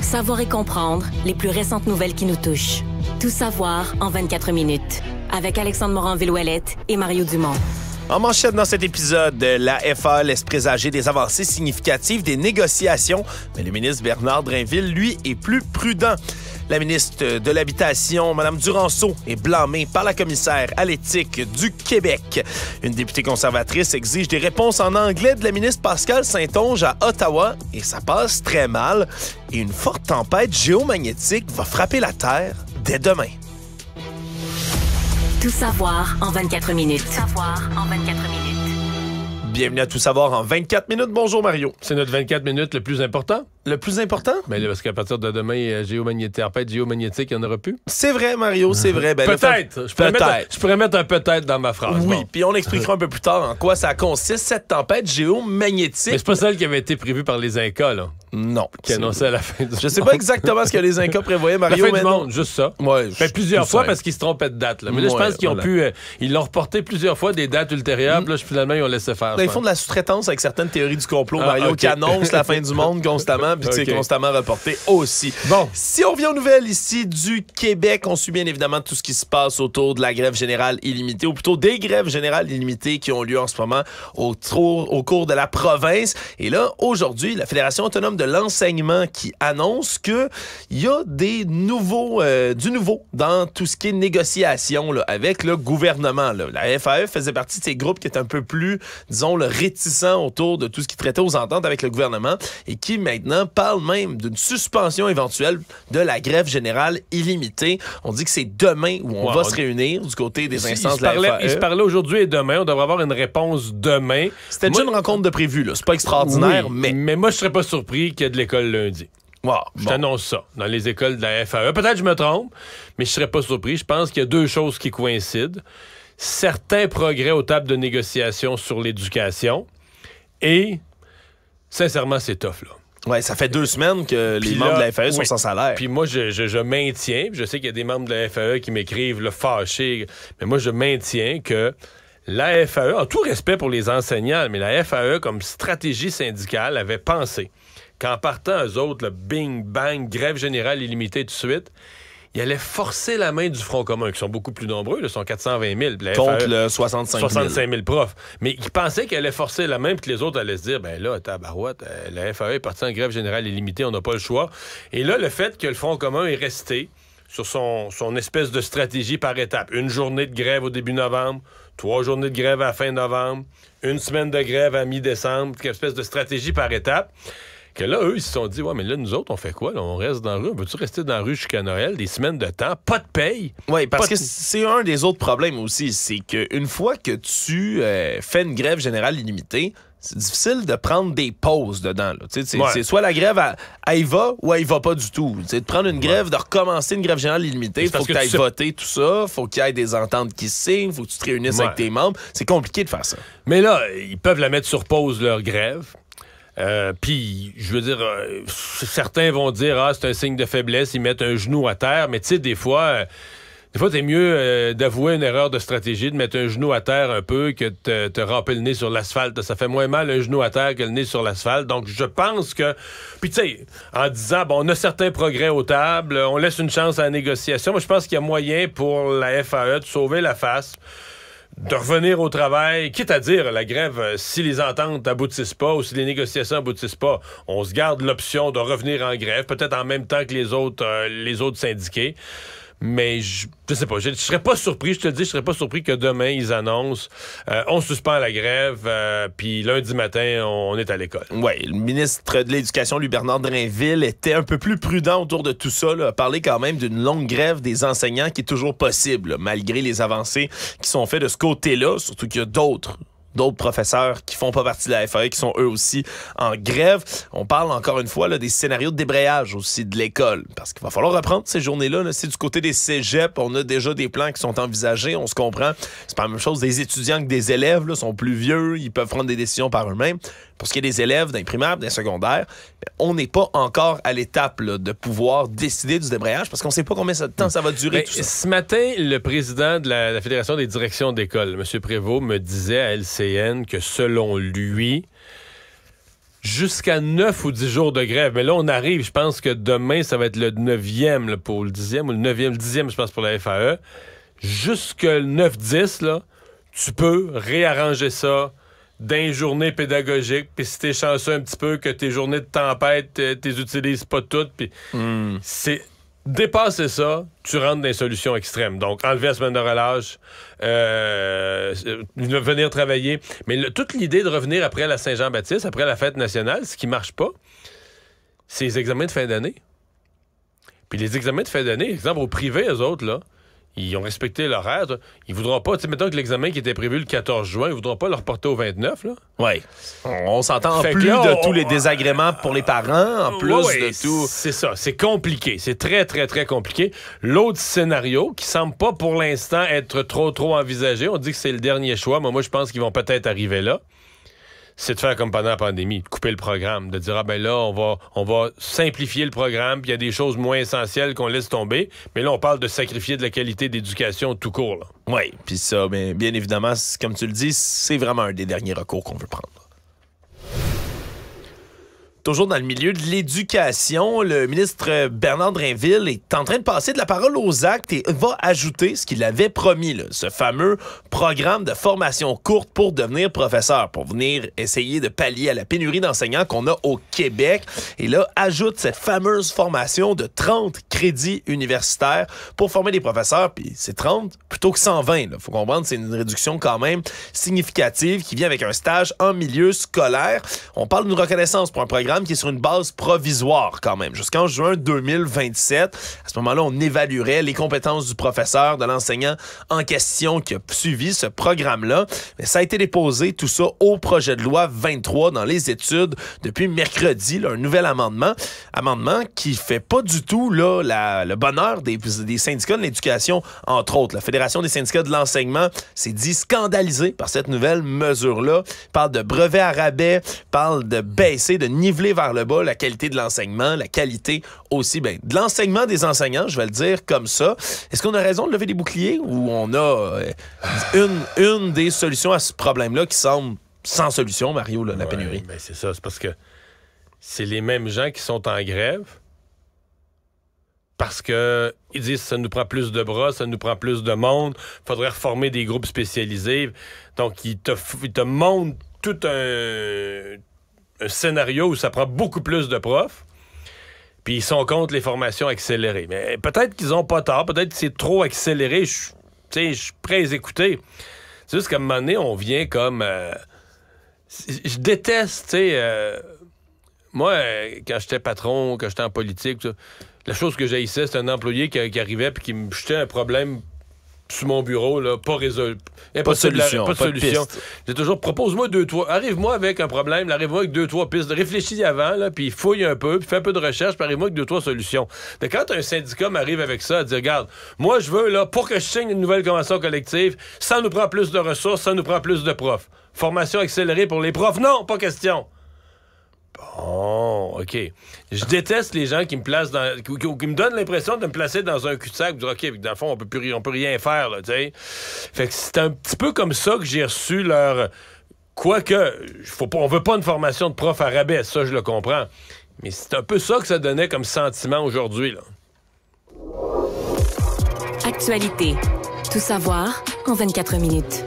Savoir et comprendre les plus récentes nouvelles qui nous touchent. Tout savoir en 24 minutes. Avec Alexandre Morin-Villouellette et Mario Dumont. En manchette dans cet épisode, euh, la FA laisse présager des avancées significatives des négociations, mais le ministre Bernard Drinville, lui, est plus prudent. La ministre de l'Habitation, Mme Duranceau, est blâmée par la commissaire à l'éthique du Québec. Une députée conservatrice exige des réponses en anglais de la ministre Pascal Saint-Onge à Ottawa et ça passe très mal. Et une forte tempête géomagnétique va frapper la Terre dès demain. Tout savoir en 24 minutes. Tout savoir en 24 minutes. Bienvenue à Tout savoir en 24 minutes. Bonjour Mario. C'est notre 24 minutes le plus important. Le plus important? Mais ben parce qu'à partir de demain, euh, géomagnétique, géomagnétique, il n'y en aura plus. C'est vrai, Mario, c'est uh-huh. vrai. Ben, peut-être. Je, pourrais mettre un peut-être dans ma phrase. Oui, puis on expliquera un peu plus tard en quoi ça consiste, cette tempête géomagnétique. Mais c'est pas celle qui avait été prévue par les Incas, là. Non. Qui annonçait la fin du Je sais pas exactement ce que les Incas prévoyaient, Mario. La fin du juste ça. Ouais, ben, plusieurs fois parce qu'ils se trompaient de date. Mais là, je pense qu'ils ont pu. Euh, ils l'ont reporté plusieurs fois des dates ultérieures. Là, finalement, ils ont laissé faire. Ben, ils font de la sous-traitance avec certaines théories du complot, ah, Mario, qui annoncent la fin du monde constamment, puis c'est constamment reporté aussi. Bon. Si on vient aux nouvelles ici du Québec, on suit bien évidemment tout ce qui se passe autour de la grève générale illimitée, ou plutôt des grèves générales illimitées qui ont lieu en ce moment au, au cours de la province. Et là, aujourd'hui, la Fédération autonome de l'enseignement qui annonce que il y a des nouveaux, euh, du nouveau dans tout ce qui est négociation avec le gouvernement. La FAE faisait partie de ces groupes qui étaient un peu plus, disons, le réticents autour de tout ce qui traitait aux ententes avec le gouvernement et qui maintenant parle même d'une suspension éventuelle de la grève générale illimitée. On dit que c'est demain où on va se réunir du côté des instances de la e. se parlaient aujourd'hui et demain. On devrait avoir une réponse demain. C'était déjà une rencontre de prévu. C'est pas extraordinaire, mais... Mais moi, je serais pas surpris qu'il y a de l'école lundi. Ah, je t'annonce ça dans les écoles de la FAE. Peut-être que je me trompe, mais je ne serais pas surpris. Je pense qu'il y a deux choses qui coïncident. Certains progrès aux tables de négociation sur l'éducation et, sincèrement, c'est tough, là. Oui, ça fait deux semaines que les membres de la FAE sont sans salaire. Puis moi, je, je, je, maintiens, je sais qu'il y a des membres de la FAE qui m'écrivent le fâché, mais moi, je maintiens que la FAE, en tout respect pour les enseignants, mais la FAE, comme stratégie syndicale, avait pensé qu'en partant, eux autres, le bing, bang, grève générale illimitée tout de suite, ils allaient forcer la main du Front commun, qui sont beaucoup plus nombreux, ils sont 420 000. Contre 65 000. 65 000 profs. Mais ils pensaient qu'ils allaient forcer la main, puis que les autres allaient se dire, ben là, tabarouette, euh, la FAE est partie en grève générale illimitée, on n'a pas le choix. Et là, le fait que le Front commun est resté sur son, son espèce de stratégie par étape une journée de grève au début novembre, trois journées de grève à fin novembre, une semaine de grève à mi-décembre, une espèce de stratégie par étape que là, eux, ils se sont dit, ouais, mais là, nous autres, on fait quoi? On reste dans la rue. veux tu rester dans la rue jusqu'à Noël, des semaines de temps, pas de paye? Oui, parce que c'est un des autres problèmes aussi. C'est qu'une fois que tu euh, fais une grève générale illimitée, c'est difficile de prendre des pauses dedans. C'est soit la grève, elle, va ou elle va pas du tout. de prendre une grève, de recommencer une grève générale illimitée, faut que, tu ailles voter tout ça, faut qu'il y ait des ententes qui signent, faut que tu te réunisses avec tes membres. C'est compliqué de faire ça. Mais là, ils peuvent la mettre sur pause, leur grève euh, puis, je veux dire, euh, certains vont dire, ah, c'est un signe de faiblesse, ils mettent un genou à terre, mais tu sais, des fois... Euh, des fois, c'est mieux d'avouer une erreur de stratégie, de mettre un genou à terre un peu que de te, ramper le nez sur l'asphalte. Ça fait moins mal un genou à terre que le nez sur l'asphalte. Donc, je pense que... Puis, tu sais, en disant, bon, on a certains progrès aux tables, on laisse une chance à la négociation. Moi, je pense qu'il y a moyen pour la FAE de sauver la face de revenir au travail, quitte à dire la grève, euh, si les ententes aboutissent pas ou si les négociations aboutissent pas, on se garde l'option de revenir en grève, peut-être en même temps que les autres, euh, les autres syndiqués. Mais je, je sais pas, je, serais pas surpris, je te le dis, je serais pas surpris que demain, ils annoncent euh, on suspend la grève, euh, puis lundi matin, on, est à l'école. Oui, le ministre de l'Éducation, lui, Bernard Drainville, était un peu plus prudent autour de tout ça, là, a quand même d'une longue grève des enseignants qui est toujours possible, malgré les avancées qui sont faites de ce côté-là, surtout qu'il y a d'autres d'autres professeurs qui font pas partie de la FAE, qui sont eux aussi en grève. On parle encore une fois des scénarios de débrayage aussi de l'école, parce qu'il va falloir reprendre ces journées-là. Là. C'est du côté des cégeps, on a déjà des plans qui sont envisagés, on se comprend. C'est pas la même chose des étudiants que des élèves, là, sont plus vieux, ils peuvent prendre des décisions par eux-mêmes. Pour ce qui est des élèves d'un primaire, d'un secondaire, ben, on n'est pas encore à l'étape de pouvoir décider du débrayage parce qu'on ne sait pas combien de temps ça va durer. Ben, ce matin, le président de la, Fédération des directions d'école, M. Prévost, me disait à LC que selon lui, jusqu'à 9 ou 10 jours de grève. Mais là, on arrive, je pense que demain, ça va être le 9e pour le 10e, ou le 9e, le 10e, je pense, pour la FAE. Jusque 9-10, tu peux réarranger ça d'un journée pédagogique, puis si t'es chanceux un petit peu que tes journées de tempête, les euh, utilises pas toutes, puis hmm. c'est dépasser ça, tu rentres dans des solutions extrêmes. Donc, enlever la semaine de relâche, euh, euh, venir travailler. Mais toute l'idée de revenir après la Saint-Jean-Baptiste, après la fête nationale, ce qui marche pas, c'est les examens de fin d'année. Puis les examens de fin d'année, exemple, au privé, eux autres, là, ils ont respecté l'horaire. Ils voudront pas, mettons que l'examen qui était prévu le 14 juin, ils voudront pas le reporter au 29. Oui. On, s'entend en plus de tous les désagréments pour les parents, en plus de tout. C'est ça, c'est compliqué. C'est très, très, très compliqué. L'autre scénario qui semble pas pour l'instant être trop, trop envisagé, on dit que c'est le dernier choix, mais moi je pense qu'ils vont peut-être arriver là c'est de faire comme pendant la pandémie, de couper le programme, de dire, ah ben là, on va, on va simplifier le programme, puis il y a des choses moins essentielles qu'on laisse tomber. Mais là, on parle de sacrifier de la qualité d'éducation tout court. Oui, puis ça, bien évidemment, comme tu le dis, c'est vraiment un des derniers recours qu'on veut prendre. Toujours dans le milieu de l'éducation, le ministre Bernard Drinville est en train de passer de la parole aux actes et va ajouter ce qu'il avait promis, ce fameux programme de formation courte pour devenir professeur, pour venir essayer de pallier à la pénurie d'enseignants qu'on a au Québec. Et là, ajoute cette fameuse formation de 30 crédits universitaires pour former des professeurs. Puis c'est 30 plutôt que 120. Il faut comprendre, c'est une réduction quand même significative qui vient avec un stage en milieu scolaire. On parle d'une reconnaissance pour un programme qui est sur une base provisoire quand même. Jusqu'en juin 2027, à ce moment-là, on évaluerait les compétences du professeur, de l'enseignant en question qui a suivi ce programme-là. Mais ça a été déposé, tout ça, au projet de loi 23 dans les études depuis mercredi, un nouvel amendement. Amendement qui fait pas du tout là, le bonheur des, syndicats de l'éducation, entre autres. La Fédération des syndicats de l'enseignement s'est dit scandalisée par cette nouvelle mesure-là. Parle de brevets à rabais, parle de baisser, de niveau vers le bas la qualité de l'enseignement, la qualité aussi bien, de l'enseignement des enseignants, je vais le dire comme ça. Est-ce qu'on a raison de lever des boucliers ou on a euh, une, une des solutions à ce problème-là qui semble sans solution, Mario, la pénurie? Ben, c'est ça, c'est parce que c'est les mêmes gens qui sont en grève parce que ils disent ça nous prend plus de bras, ça nous prend plus de monde, il faudrait reformer des groupes spécialisés. Donc ils te, ils te montrent tout un euh, scénario où ça prend beaucoup plus de profs, puis ils sont contre les formations accélérées. Mais peut-être qu'ils ont pas tort, peut-être que c'est trop accéléré. Je suis prêt à les écouter. C'est juste qu'à un moment donné, on vient comme. Euh, je déteste, tu sais. Euh, moi, quand j'étais patron, quand j'étais en politique, la chose que j'haïssais, c'est un employé qui, arrivait et qui me jetait un problème sur mon bureau, là, pas résolu. Pas, de solution. Pas J'ai toujours, propose-moi deux, trois. Arrive-moi avec un problème, arrive-moi avec deux, trois pistes. Réfléchis avant, là, puis fouille un peu, puis fais un peu de recherche, puis arrive-moi avec deux, trois solutions. quand un syndicat m'arrive avec ça, à dire, regarde, moi, je veux, là, pour que je signe une nouvelle convention collective, ça nous prend plus de ressources, ça nous prend plus de profs. Formation accélérée pour les profs, non, pas question. Bon, OK. Je déteste les gens qui me placent dans. qui, me donnent l'impression de me placer dans un cul-de-sac. Dire, OK, dans le fond, on peut, plus, on peut rien faire, là, tu sais. Fait que c'est un petit peu comme ça que j'ai reçu leur. Quoique, on veut pas une formation de prof à rabais, ça, je le comprends. Mais c'est un peu ça que ça donnait comme sentiment aujourd'hui, là. Actualité. Tout savoir en 24 minutes.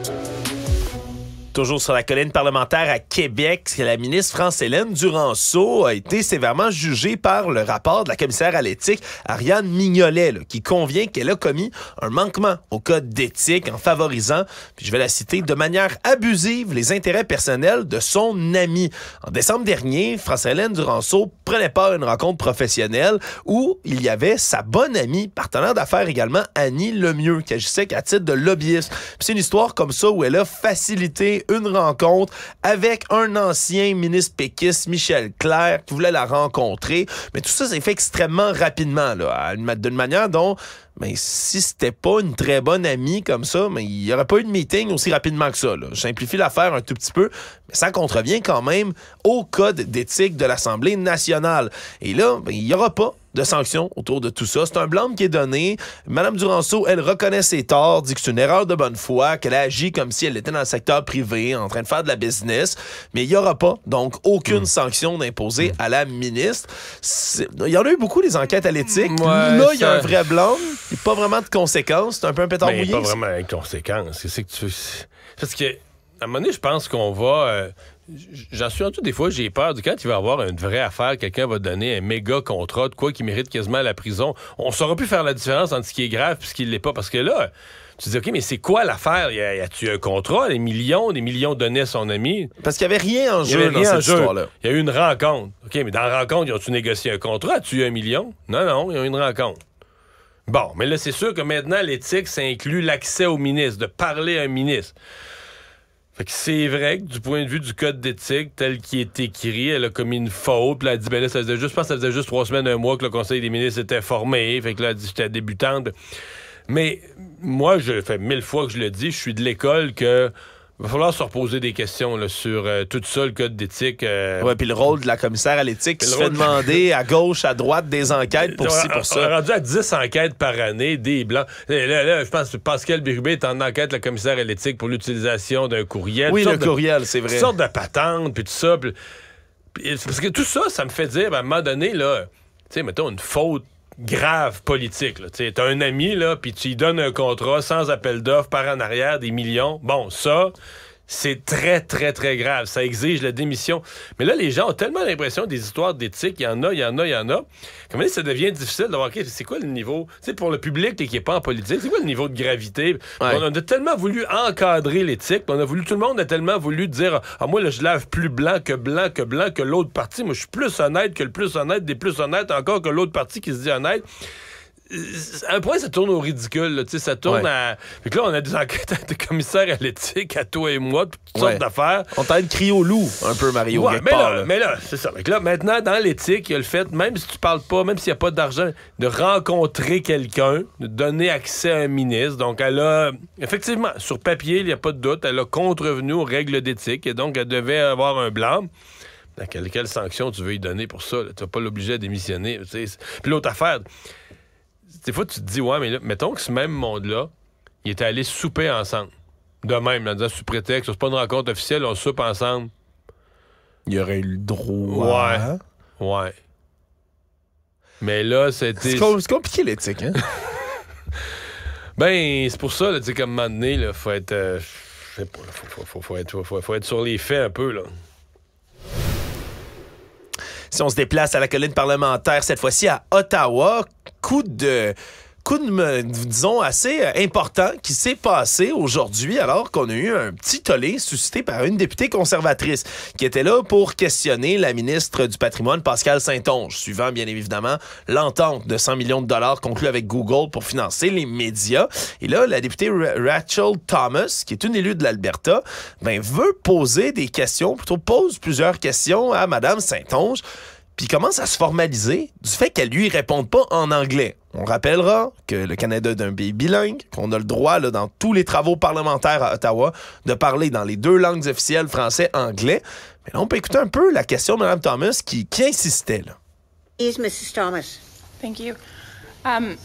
Toujours sur la colline parlementaire à Québec, la ministre France-Hélène Duranceau a été sévèrement jugée par le rapport de la commissaire à l'éthique Ariane Mignolet, qui convient qu'elle a commis un manquement au code d'éthique en favorisant, puis je vais la citer, de manière abusive les intérêts personnels de son ami. En décembre dernier, France-Hélène Duranceau prenait part à une rencontre professionnelle où il y avait sa bonne amie, partenaire d'affaires également, Annie Lemieux, qui agissait à titre de lobbyiste. c'est une histoire comme ça où elle a facilité une rencontre avec un ancien ministre péquiste, Michel Clerc, qui voulait la rencontrer. Mais tout ça s'est fait extrêmement rapidement, là, d'une manière dont mais si c'était pas une très bonne amie comme ça, mais il y aurait pas eu de meeting aussi rapidement que ça. Là. Je simplifie l'affaire un tout petit peu, mais ça contrevient quand même au code d'éthique de l'Assemblée nationale. Et là, ben, il n'y aura pas de sanctions autour de tout ça. C'est un blâme qui est donné. Madame Duranceau, elle reconnaît ses torts, dit que c'est une erreur de bonne foi, qu'elle agit comme si elle était dans le secteur privé, en train de faire de la business, mais il n'y aura pas, donc, aucune hmm. sanction d'imposer à la ministre. Il y en a eu beaucoup les enquêtes à l'éthique. là, il y a un vrai blâme. Il pas vraiment de conséquences. C'est un peu un pétard ben, mouillé. Il pas vraiment de conséquences. Parce que, à un moment donné, je pense qu'on va. Euh, j'en suis tout des fois, j'ai peur du quand il va y avoir une vraie affaire, quelqu'un va donner un méga contrat de quoi qui mérite quasiment la prison. On saura plus faire la différence entre ce qui est grave et ce qui ne l'est pas. Parce que là, tu dis, OK, mais c'est quoi l'affaire? Y a-tu un contrat? Des millions, des millions donnés à son ami? Parce qu'il n'y avait rien en jeu dans cette histoire-là. Il y a eu une rencontre. OK, mais dans la rencontre, ils ont-tu négocié un contrat? As-tu eu un million? Non, non, ils a eu une rencontre. Bon, mais là, c'est sûr que maintenant, l'éthique, ça inclut l'accès au ministre, de parler à un ministre. Fait que c'est vrai que du point de vue du code d'éthique tel qu'il est écrit, elle a commis une faute. Puis elle a dit, ben là, ça faisait juste, ça faisait juste trois semaines, un mois que le Conseil des ministres était formé. Fait que là, elle a dit, j'étais débutante. Mais moi, je fais mille fois que je le dis, je suis de l'école que va falloir se reposer des questions sur euh, tout ça, le code d'éthique. Euh. Oui, puis le rôle de la commissaire à l'éthique qui se fait demander à gauche, à droite des enquêtes pour ci, pour ça. Rendu à 10 enquêtes par année, des blancs. Là, je pense que Pascal Birubé est en enquête, la commissaire à l'éthique, pour l'utilisation d'un courriel. Oui, le courriel, c'est vrai. Une sorte de patente, puis tout ça. parce que tout ça, ça me fait dire, ben, à un moment donné, là, tu sais, mettons, une faute grave politique. Tu as un ami, là, puis tu lui donnes un contrat sans appel d'offres par en arrière des millions. Bon, ça, c'est très, très, très grave. Ça exige la démission. Mais là, les gens ont tellement l'impression des histoires d'éthique. Il y en a, il y en a, il y en a. Comme ça devient difficile d'avoir. OK, c'est quoi le niveau? Tu pour le public qui n'est pas en politique, c'est quoi le niveau de gravité? On, a tellement voulu encadrer l'éthique. On a voulu, tout le monde a tellement voulu dire Ah, moi, là, je lave plus blanc que blanc que blanc que l'autre partie Moi, je suis plus honnête que le plus honnête des plus honnêtes, encore que l'autre parti qui se dit honnête à un point, ça tourne au ridicule. Là, ça tourne à. que là, on a des enquêtes à des commissaires à l'éthique, à toi et moi, toutes sortes d'affaires. On t'aide cri au loup, un peu, Mario. mais, là, c'est ça. Fait là, maintenant, dans l'éthique, il y a le fait, même si tu parles pas, même s'il n'y a pas d'argent, de rencontrer quelqu'un, de donner accès à un ministre. Donc, elle a. Effectivement, sur papier, il n'y a pas de doute, elle a contrevenu aux règles d'éthique et donc, elle devait avoir un blanc. Ben, quelle, quelle sanction tu veux y donner pour ça? Tu vas pas l'obliger à démissionner. Puis l'autre affaire des fois, tu te dis, ouais, mais là, mettons que ce même monde-là, il était allé souper ensemble. De même, en disant sous prétexte, c'est pas une rencontre officielle, on soupe ensemble. Il y aurait eu le droit. Ouais. Ouais. Mais là, c'était. C'est compliqué l'éthique, hein? ben, c'est pour ça, tu sais, comme un moment donné, là, faut être. Euh, je sais pas, faut, faut, être, faut, être, sur les faits un peu, là on se déplace à la colline parlementaire, cette fois-ci à Ottawa, coup de coup de, disons, assez euh, important qui s'est passé aujourd'hui alors qu'on a eu un petit tollé suscité par une députée conservatrice qui était là pour questionner la ministre du Patrimoine, Pascal Saint-Onge, suivant bien évidemment l'entente de 100 millions de dollars conclue avec Google pour financer les médias. Et là, la députée Rachel Thomas, qui est une élue de l'Alberta, ben, veut poser des questions, plutôt pose plusieurs questions à Madame Saint-Onge, puis commence à se formaliser du fait qu'elle lui réponde pas en anglais. On rappellera que le Canada est un pays bilingue, qu'on a le droit, là, dans tous les travaux parlementaires à Ottawa, de parler dans les deux langues officielles, français, anglais. Mais là, on peut écouter un peu la question de Mme Thomas qui, qui insistait. Là. Please, Mrs. Thomas. Thank you. Um,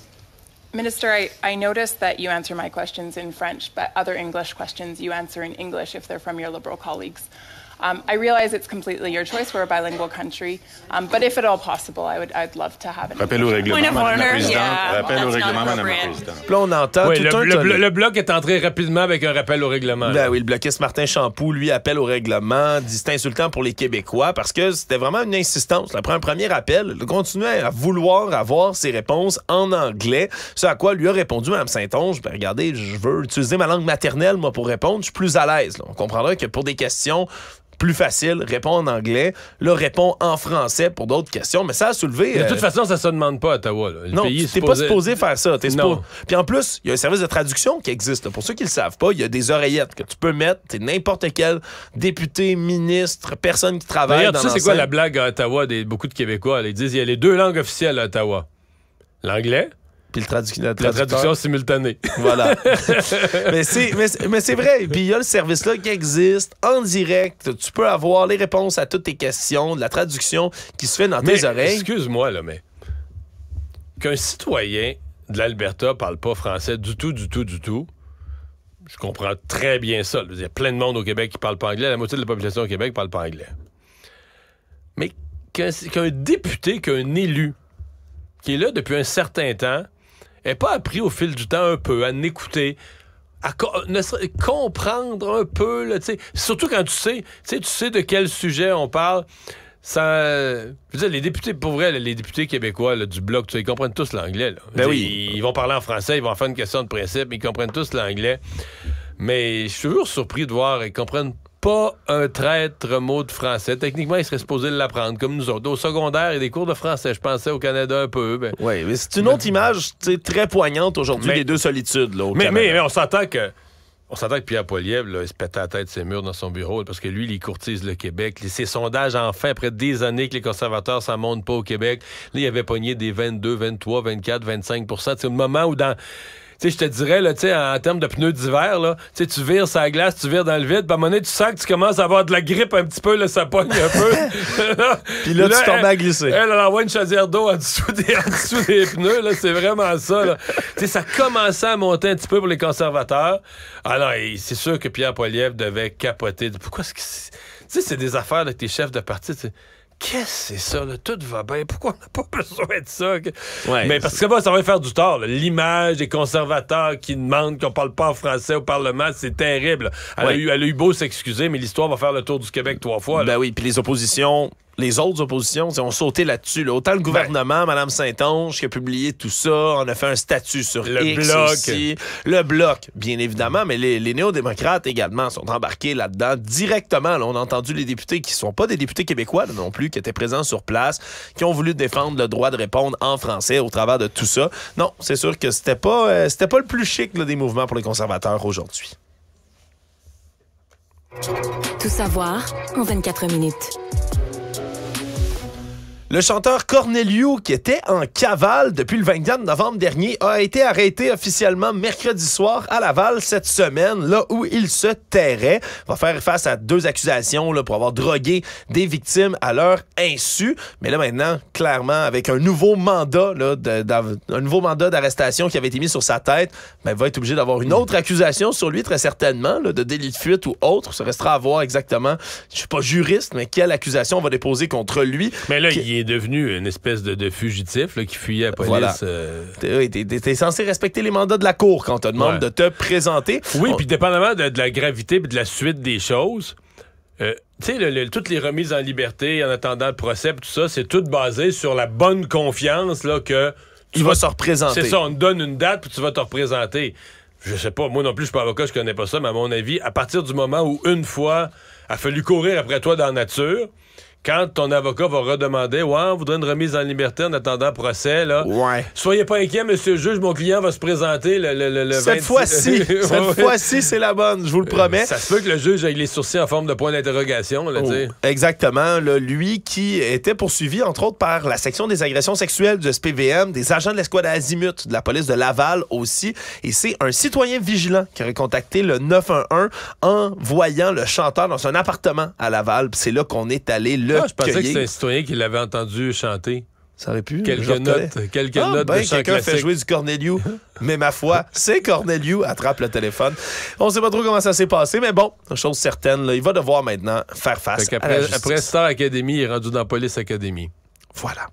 Minister, I, I noticed that you answer my questions in French, but other English questions you answer in English if they're from your Liberal colleagues. Um, I realize it's completely your choice. We're a bilingual country, um, but if possible, I would, I'd love to Rappel au règlement, Madame Rappel au règlement, Madame la Présidente. Là, on entend le, bloc est entré rapidement avec un rappel au règlement. Ben oui, le bloquiste Martin Champoux, lui, appelle au règlement, dit c'est insultant pour les Québécois parce que c'était vraiment une insistance. Après un premier appel, il continuait à vouloir avoir ses réponses en anglais, ce à quoi lui a répondu Mme Saint-Onge, ben, regardez, je veux utiliser ma langue maternelle, moi, pour répondre, je suis plus à l'aise. On comprendra que pour des questions plus facile, réponds en anglais, là, répond en français pour d'autres questions, mais ça a soulevé... De toute euh, façon, ça se demande pas à Ottawa. non, tu pas supposé faire ça. Puis en plus, il y a un service de traduction qui existe. Pour ceux qui le savent pas, il y a des oreillettes que tu peux mettre, es n'importe quel député, ministre, personne qui travaille dans tu sais c'est quoi la blague à Ottawa des beaucoup de Québécois? Ils disent, il y a les deux langues officielles à Ottawa. L'anglais puis la, traduction, simultanée. Voilà. mais c'est vrai. Puis il y a le service-là qui existe en direct. Tu peux avoir les réponses à toutes tes questions, de la traduction qui se fait dans tes oreilles. Excuse-moi, là, mais qu'un citoyen de l'Alberta parle pas français du tout, du tout, du tout, je comprends très bien ça. Il y a plein de monde au Québec qui parle pas anglais. La moitié de la population au Québec parle pas anglais. Mais qu'un député, qu'un élu qui est là depuis un certain temps, pas appris au fil du temps un peu à n'écouter, à euh, comprendre un peu, là, surtout quand tu sais, tu sais de quel sujet on parle. Ça, je veux dire, les députés, pour vrai, les députés québécois du Bloc, ils comprennent tous l'anglais. Ben oui. Ils, vont parler en français, ils vont faire une question de principe, mais ils comprennent tous l'anglais. Mais je suis toujours surpris de voir, ils comprennent pas un traître mot de français. Techniquement, il serait supposé l'apprendre, comme nous autres. Au secondaire, il y a des cours de français. Je pensais au Canada un peu. Oui, mais c'est une autre image très poignante aujourd'hui des deux solitudes. Là, mais, mais, on s'entend que. On s'attaque que Pierre Poilievre, il se pète à la tête ses murs dans son bureau parce que lui, il courtise le Québec. Ses sondages, en après des années que les conservateurs s'en montent pas au Québec, là, il avait pogné des 22, 23, 24, 25 C'est le moment où dans je te dirais, là, en, en termes de pneus d'hiver, là, tu vires ça glace, tu vires dans le vide, puis à un moment donné, tu sens que tu commences à avoir de la grippe un petit peu, là, ça pogne un peu. puis là, tu tombes à glisser. Elle, envoie une d'eau en dessous des, pneus, là, c'est vraiment ça. Là. ça commençait à monter un petit peu pour les conservateurs. Alors, c'est sûr que Pierre Poilievre devait capoter. Pourquoi est-ce que. Tu sais, c'est des affaires avec tes chefs de parti qu'est-ce que c'est ça? Là? Tout va bien. Pourquoi on n'a pas besoin de ça? mais parce que ça va faire du tort. L'image des conservateurs qui demandent qu'on parle pas en français au Parlement, c'est terrible. Elle, a eu, beau s'excuser, mais l'histoire va faire le tour du Québec trois fois. Ben oui, puis les oppositions les autres oppositions ont sauté là-dessus. Autant le gouvernement, ben. Mme Saint-Onge, qui a publié tout ça, on a fait un statut sur le X bloc. Le bloc, bien évidemment, mais les, néo-démocrates également sont embarqués là-dedans directement. on a entendu les députés qui ne sont pas des députés québécois non plus, qui étaient présents sur place, qui ont voulu défendre le droit de répondre en français au travers de tout ça. Non, c'est sûr que c'était pas, euh, c'était pas le plus chic des mouvements pour les conservateurs aujourd'hui. Tout savoir en 24 minutes. Le chanteur Cornelio, qui était en cavale depuis le 24 novembre dernier, a été arrêté officiellement mercredi soir à Laval cette semaine, là où il se terrait. Va faire face à deux accusations là, pour avoir drogué des victimes à leur insu. Mais là maintenant, clairement, avec un nouveau mandat, là, nouveau mandat d'arrestation qui avait été mis sur sa tête, ben, va être obligé d'avoir une autre accusation sur lui très certainement, là, de délit de fuite ou autre. Ça restera à voir exactement. Je suis pas juriste, mais quelle accusation on va déposer contre lui. Mais là, il est devenu une espèce de, fugitif qui fuyait la police. Voilà. Euh. T'es censé respecter les mandats de la cour quand on te demande de te présenter. Oui, puis dépendamment de, la gravité et de la suite des choses. Euh, tu sais, toutes les remises en liberté en attendant le procès, tout ça, c'est tout basé sur la bonne confiance là, que tu, vas, te représenter. C'est ça, on te donne une date puis tu vas te représenter. Je sais pas, moi non plus, je suis pas avocat, je connais pas ça, mais à mon avis, à partir du moment où une fois a fallu courir après toi dans la nature, quand ton avocat va redemander on voudrait une remise en liberté en attendant procès, Soyez pas inquiet, monsieur le juge, mon client va se présenter le, le, le Cette fois-ci, cette fois-ci, c'est la bonne, je vous le euh, promets. ça se peut que le juge ait les sourcils en forme de point d'interrogation, oh, Exactement. le lui qui était poursuivi, entre autres, par la section des agressions sexuelles du SPVM, des agents de l'escouade Azimut, de la police de Laval aussi. Et c'est un citoyen vigilant qui aurait contacté le 911 en voyant le chanteur dans son appartement à Laval. C'est là qu'on est allé ah, je pensais que c'était un citoyen qui l'avait entendu chanter. Ça aurait pu. Quelques notes, quelques ah, notes de ben, Quelqu'un fait jouer du Corneliu, mais ma foi, c'est Corneliu attrape le téléphone. On ne sait pas trop comment ça s'est passé, mais bon, chose certaine, il va devoir maintenant faire face. après, à la après Star Academy, il est rendu dans Police Academy. Voilà.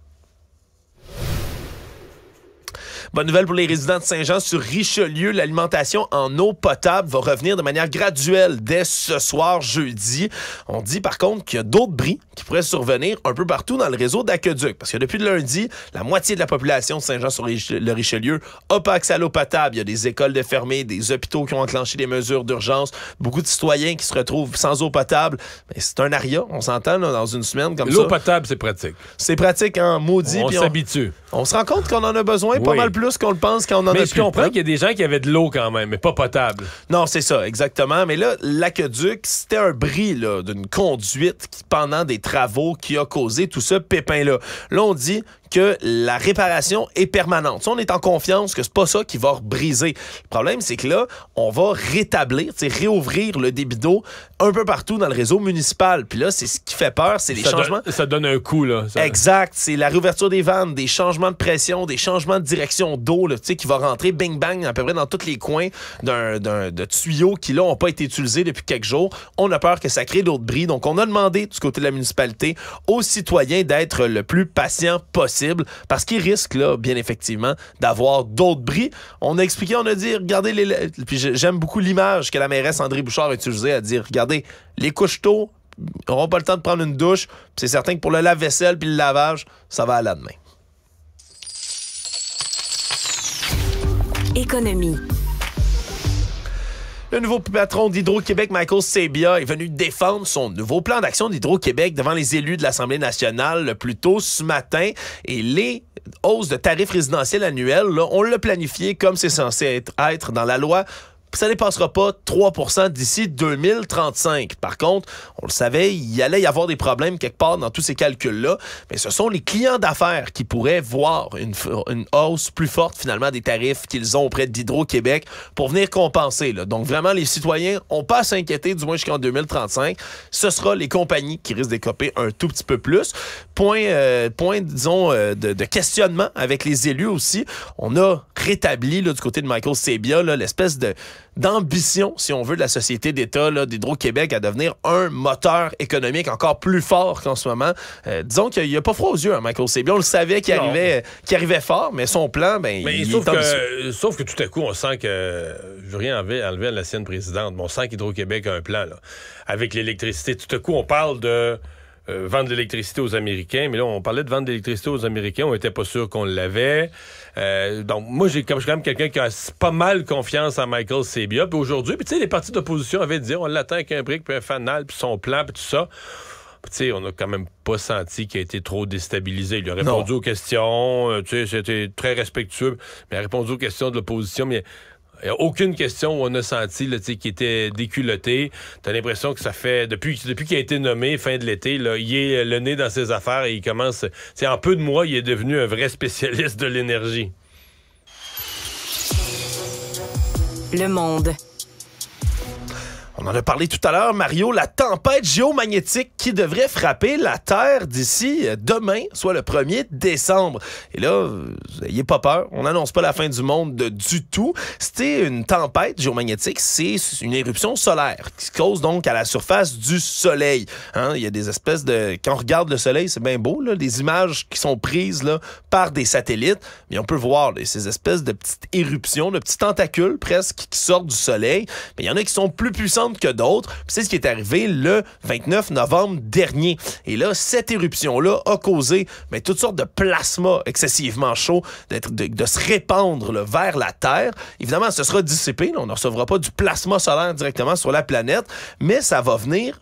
Bonne nouvelle pour les résidents de Saint-Jean sur Richelieu. L'alimentation en eau potable va revenir de manière graduelle dès ce soir, jeudi. On dit par contre qu'il y a d'autres bris qui pourraient survenir un peu partout dans le réseau d'aqueduc. Parce que depuis lundi, la moitié de la population de Saint-Jean-sur-le-Richelieu n'a pas accès à l'eau potable. Il y a des écoles de fermées, des hôpitaux qui ont enclenché des mesures d'urgence, beaucoup de citoyens qui se retrouvent sans eau potable. Mais c'est un aria, on s'entend, dans une semaine comme ça. L'eau potable, c'est pratique. C'est pratique, en hein, maudit. On s'habitue. On, se rend compte qu'on en a besoin pas mal plus qu'on le pense quand on en a Mais je comprends qu'il y a des gens qui avaient de l'eau quand même, mais pas potable. Non, c'est ça, exactement. Mais là, l'aqueduc, c'était un bris d'une conduite qui, pendant des travaux qui a causé tout ce pépin-là. Là, on dit que la réparation est permanente. on est en confiance que c'est pas ça qui va briser. Le problème, c'est que là, on va rétablir, réouvrir le débit d'eau un peu partout dans le réseau municipal. Puis là, c'est ce qui fait peur, c'est les changements. ça donne un coup, là. Exact. C'est la réouverture des vannes, des changements de pression, des changements de direction d'eau, tu qui va rentrer bing-bang à peu près dans tous les coins d'un, d'un, de tuyaux qui, là, n'ont pas été utilisés depuis quelques jours. On a peur que ça crée d'autres bris. Donc, on a demandé, du côté de la municipalité, aux citoyens d'être le plus patient possible parce qu'ils risquent, là, bien effectivement, d'avoir d'autres bris. On a expliqué, on a dit, regardez les. Puis j'aime beaucoup l'image que la mairesse André Bouchard a utilisée à dire regardez, les couches tôt n'auront pas le temps de prendre une douche. C'est certain que pour le lave-vaisselle puis le lavage, ça va à la demain. Économie. Le nouveau patron d'Hydro-Québec, Michael Sabia, est venu défendre son nouveau plan d'action d'Hydro-Québec devant les élus de l'Assemblée nationale le plus tôt ce matin. Et les hausses de tarifs résidentiels annuels, on l'a planifié comme c'est censé être dans la loi ça ne dépassera pas 3 d'ici 2035. Par contre, on le savait, il allait y avoir des problèmes quelque part dans tous ces calculs-là, mais ce sont les clients d'affaires qui pourraient voir une, hausse plus forte finalement des tarifs qu'ils ont auprès d'Hydro-Québec pour venir compenser. Donc vraiment, les citoyens n'ont pas à s'inquiéter, du moins jusqu'en 2035. Ce sera les compagnies qui risquent d'écoper un tout petit peu plus. Euh, point, disons, euh, de, questionnement avec les élus aussi. On a rétabli là, du côté de Michael Sebia l'espèce de d'ambition, si on veut, de la société d'État d'Hydro-Québec à devenir un moteur économique encore plus fort qu'en ce moment. Euh, disons qu'il n'y a pas froid aux yeux hein, Michael Sebia. On le savait qu'il arrivait, qu'il arrivait fort, mais son plan, ben, mais il sauf, que, sauf que tout à coup, on sent que je veux rien enlever, à la sienne présidente, mais on sent qu'Hydro-Québec a un plan. Là. Avec l'électricité, tout à coup, on parle de Vendre euh, vendre l'électricité aux Américains. Mais là, on parlait de vendre de l'électricité aux Américains. On n'était pas sûr qu'on l'avait. Euh, donc, moi, j'ai comme, quand même quelqu'un qui a pas mal confiance en Michael Sebia. Puis aujourd'hui, puis tu sais, les partis d'opposition avaient dit on l'attend avec un brick, puis un fanal, puis son plan, puis tout ça. tu sais, on n'a quand même pas senti qu'il a été trop déstabilisé. Il a répondu aux questions, euh, Tu sais, c'était très respectueux, mais il a répondu aux questions de l'opposition, mais il a aucune question où on a senti qu'il était déculotté. Tu as l'impression que ça fait. Depuis, depuis qu'il a été nommé, fin de l'été, il est euh, le nez dans ses affaires et il commence. C'est en peu de mois, il est devenu un vrai spécialiste de l'énergie. Le monde. On en a parlé tout à l'heure, Mario, la tempête géomagnétique qui devrait frapper la Terre d'ici euh, demain, soit le 1er décembre. Et là, n'ayez pas peur, on n'annonce pas la fin du monde de, euh, du tout. C'était une tempête géomagnétique, c'est une éruption solaire qui se cause donc à la surface du Soleil. Hein, il y a des espèces de... Quand on regarde le Soleil, c'est bien beau, là, des images qui sont prises là, par des satellites, mais on peut voir ces espèces de petites éruptions, de petits tentacules presque qui sortent du Soleil. Mais il y en a qui sont plus puissants que d'autres. C'est ce qui est arrivé le 29 novembre dernier. Et là, cette éruption-là a causé mais, ben, toutes sortes de plasma excessivement chauds de, se répandre vers la Terre. Évidemment, ce sera dissipé. on ne recevra pas du plasma solaire directement sur la planète, mais ça va venir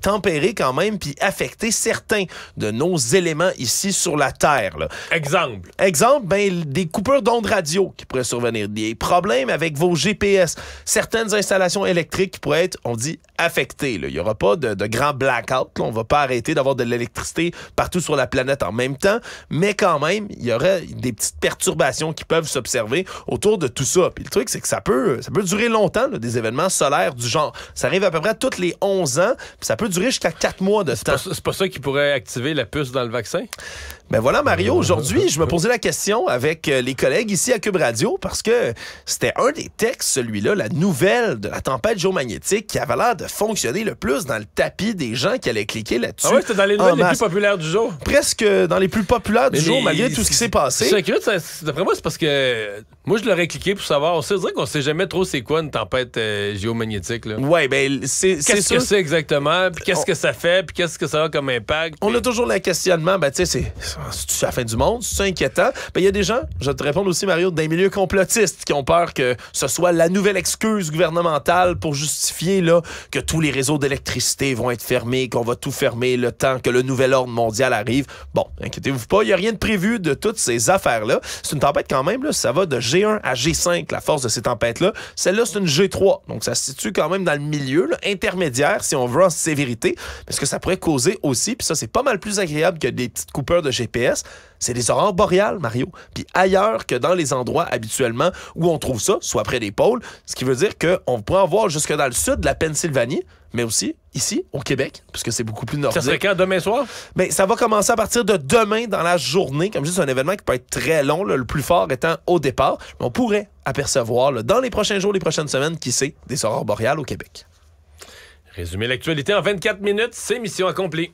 tempérer quand même puis affecter certains de nos éléments ici sur la Terre. Exemple. Exemple, ben, des coupeurs d'ondes radio qui pourraient survenir, des problèmes avec vos GPS, certaines installations électriques qui pourraient être, on dit, affectées. Il n'y aura pas de, de grand blackout. On ne va pas arrêter d'avoir de l'électricité partout sur la planète en même temps, mais quand même, il y aurait des petites perturbations qui peuvent s'observer autour de tout ça. Puis le truc, c'est que ça peut, ça peut durer longtemps, des événements solaires du genre. Ça arrive à peu près toutes les 11 ans, ça peut durer jusqu'à quatre mois de temps. C'est pas ça qui pourrait activer la puce dans le vaccin? Ben voilà, Mario, ah. aujourd'hui, je me posais la question avec euh, les collègues ici à Cube Radio parce que c'était un des textes, celui-là, la nouvelle de la tempête géomagnétique qui avait l'air de fonctionner le plus dans le tapis des gens qui allaient cliquer là-dessus. Ah oui, c'était dans les nouvelles les plus populaires du jour. Presque dans les plus populaires du jour, malgré tout ce qui s'est passé. C'est curieux, d'après moi, c'est parce que moi, je l'aurais cliqué pour savoir. On sait dire qu'on sait jamais trop c'est quoi une tempête euh, géomagnétique. Oui, Ouais, ben c'est Qu'est-ce que c'est exactement? exactement, puis qu'est-ce que ça fait, puis qu'est-ce que ça a comme impact. On a toujours le questionnement, ben tu sais, c'est la fin du monde, c'est inquiétant. Ben il y a des gens, je vais te réponds aussi Mario, des milieux complotistes qui ont peur que ce soit la nouvelle excuse gouvernementale pour justifier là que tous les réseaux d'électricité vont être fermés, qu'on va tout fermer le temps que le nouvel ordre mondial arrive. Bon, inquiétez-vous pas, il y a rien de prévu de toutes ces affaires là. C'est une tempête quand même là, ça va de G1 à G5 la force de ces tempêtes là. Celle-là c'est une G3, donc ça se situe quand même dans le milieu là, intermédiaire si on vraiment sévérité, mais ce que ça pourrait causer aussi, puis ça, c'est pas mal plus agréable que des petites coupeurs de GPS, c'est des aurores boréales, Mario. Puis ailleurs que dans les endroits habituellement où on trouve ça, soit près des pôles, ce qui veut dire qu'on pourrait en voir jusque dans le sud de la Pennsylvanie, mais aussi ici, au Québec, puisque c'est beaucoup plus nordique. Ça serait quand, demain soir? Mais ben, ça va commencer à partir de demain dans la journée. Comme je dis, c'est un événement qui peut être très long, le plus fort étant au départ. Mais on pourrait apercevoir dans les prochains jours, les prochaines semaines, qui sait, des aurores boréales au Québec. Résumer l'actualité en 24 minutes, c'est mission accomplie.